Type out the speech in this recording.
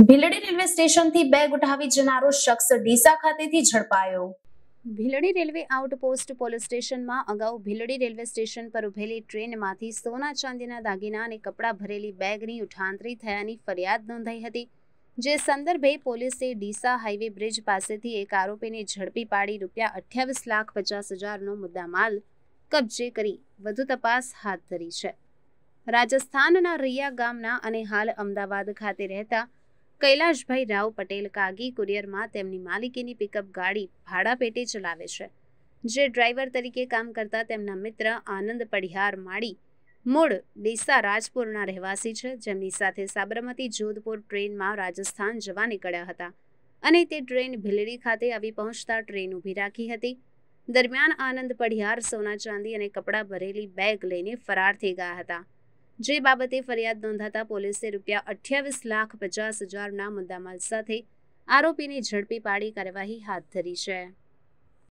ભીલડી railway સ્ટેશનથી bag ઉઠાવી જનારો શખ્સ ડીસા ખાતેથી ઝડપાયો ભીલડી રેલવે આઉટપોસ્ટ પોલીસ સ્ટેશનમાં અગાઉ ભીલડી રેલવે સ્ટેશન પર ઉભેલી ટ્રેનમાંથી સોના ચાંદીના દાગીના અને કપડાં ભરેલી બેગની ઉઠાંતરી થયાની ફરિયાદ નોંધાઈ હતી જે સંદર્ભે પોલીસે ડીસા હાઈવે બ્રિજ પાસેથી એક આરોપીને ઝડપી પાડી રૂપિયા અઠ્યાવીસ લાખ પચાસ હજારનો મુદ્દામાલ કબજે કરી વધુ તપાસ હાથ ધરી છે રાજસ્થાનના રૈયા ગામના અને હાલ અમદાવાદ ખાતે રહેતા કૈલાશભાઈ રાવ પટેલ કાગી કુરિયરમાં તેમની માલિકીની પિકઅપ ગાડી ભાડા પેટે ચલાવે છે જે ડ્રાઈવર તરીકે કામ કરતા તેમના મિત્ર આનંદ પડિહાર માળી મૂળ ડીસા રાજપુરના રહેવાસી છે જેમની સાથે સાબરમતી જોધપુર ટ્રેનમાં રાજસ્થાન જવા નીકળ્યા હતા અને તે ટ્રેન ભીલડી ખાતે આવી પહોંચતા ટ્રેન ઊભી રાખી હતી દરમિયાન આનંદ પઢિયાર સોના ચાંદી અને કપડાં ભરેલી બેગ લઈને ફરાર થઈ ગયા હતા જે બાબતે ફરિયાદ નોંધાતા પોલીસે રૂપિયા અઠ્યાવીસ લાખ પચાસ હજારના મુદ્દામાલ સાથે આરોપીને ઝડપી પાડી કાર્યવાહી હાથ ધરી છે